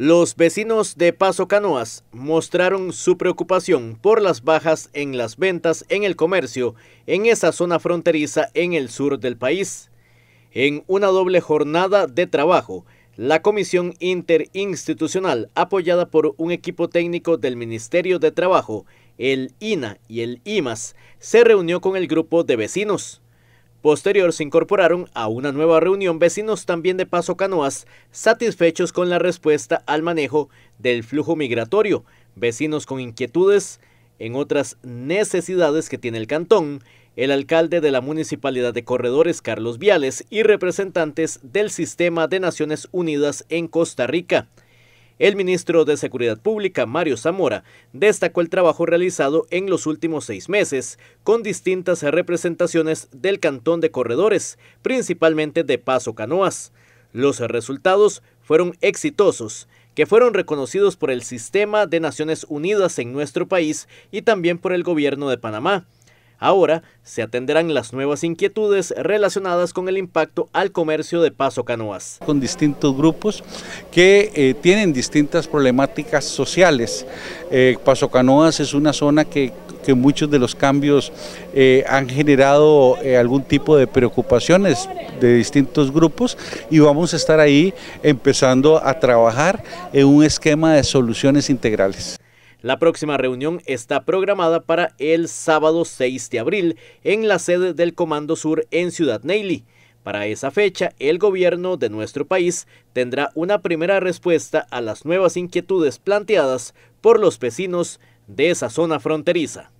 Los vecinos de Paso Canoas mostraron su preocupación por las bajas en las ventas en el comercio en esa zona fronteriza en el sur del país. En una doble jornada de trabajo, la Comisión Interinstitucional, apoyada por un equipo técnico del Ministerio de Trabajo, el INA y el IMAS, se reunió con el grupo de vecinos. Posterior se incorporaron a una nueva reunión vecinos también de Paso Canoas, satisfechos con la respuesta al manejo del flujo migratorio, vecinos con inquietudes en otras necesidades que tiene el cantón, el alcalde de la Municipalidad de Corredores, Carlos Viales, y representantes del Sistema de Naciones Unidas en Costa Rica. El ministro de Seguridad Pública, Mario Zamora, destacó el trabajo realizado en los últimos seis meses con distintas representaciones del Cantón de Corredores, principalmente de Paso Canoas. Los resultados fueron exitosos, que fueron reconocidos por el Sistema de Naciones Unidas en nuestro país y también por el Gobierno de Panamá. Ahora se atenderán las nuevas inquietudes relacionadas con el impacto al comercio de Paso Canoas. Con distintos grupos que eh, tienen distintas problemáticas sociales. Eh, Paso Canoas es una zona que, muchos de los cambios eh, han generado algún tipo de preocupaciones de distintos grupos y vamos a estar ahí empezando a trabajar en un esquema de soluciones integrales. La próxima reunión está programada para el sábado 6 de abril en la sede del Comando Sur en Ciudad Neily. Para esa fecha, el gobierno de nuestro país tendrá una primera respuesta a las nuevas inquietudes planteadas por los vecinos de esa zona fronteriza.